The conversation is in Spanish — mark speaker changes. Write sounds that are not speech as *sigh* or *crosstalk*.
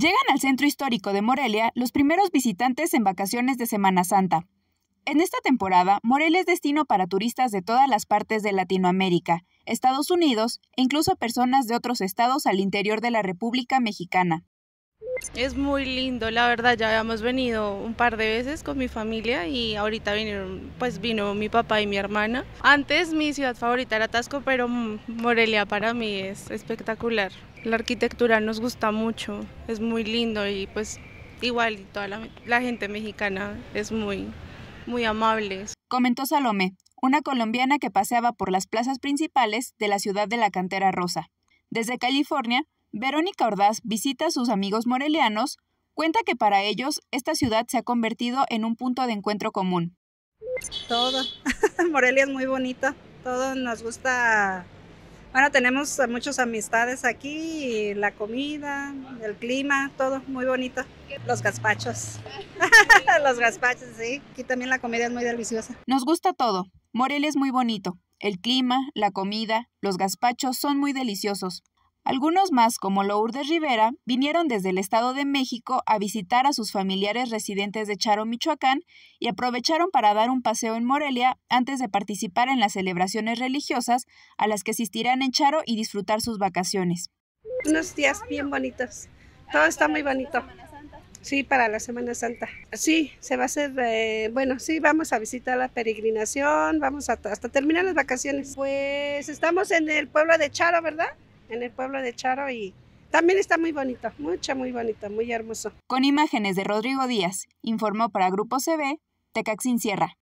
Speaker 1: Llegan al centro histórico de Morelia los primeros visitantes en vacaciones de Semana Santa. En esta temporada, Morelia es destino para turistas de todas las partes de Latinoamérica, Estados Unidos e incluso personas de otros estados al interior de la República Mexicana.
Speaker 2: Es muy lindo, la verdad, ya habíamos venido un par de veces con mi familia y ahorita vinieron, pues vino mi papá y mi hermana. Antes mi ciudad favorita era Tasco, pero Morelia para mí es espectacular. La arquitectura nos gusta mucho, es muy lindo y pues igual toda la, gente mexicana es muy, muy amable.
Speaker 1: Comentó Salomé, una colombiana que paseaba por las plazas principales de la ciudad de la Cantera Rosa. Desde California, Verónica Ordaz visita a sus amigos morelianos, cuenta que para ellos esta ciudad se ha convertido en un punto de encuentro común.
Speaker 3: Todo. *laughs* Morelia es muy bonito. Todo nos gusta. Bueno, tenemos muchas amistades aquí, la comida, el clima, todo muy bonito. Los gazpachos. *laughs* Los gazpachos,
Speaker 1: sí. Aquí también la comida es muy deliciosa. Nos gusta todo. Morelia es muy bonito. El clima, la comida, los gazpachos son muy deliciosos. Algunos más, como Lourdes Rivera, vinieron desde el Estado de México a visitar a sus familiares residentes de Charo, Michoacán, y aprovecharon para dar un paseo en Morelia antes de participar en las celebraciones religiosas a las que asistirán en Charo y disfrutar sus vacaciones. Unos días bien bonitos. Todo está muy bonito. Sí, para la Semana Santa. Sí, se va a hacer,
Speaker 4: eh, bueno, sí, vamos a visitar la peregrinación, vamos hasta terminar las vacaciones. Pues estamos en el pueblo de Charo, ¿verdad? en el pueblo de Charo y también está muy bonito, mucha, muy bonito, muy hermoso.
Speaker 1: Con imágenes de Rodrigo Díaz, informó para Grupo CB, Tecaxin Sierra.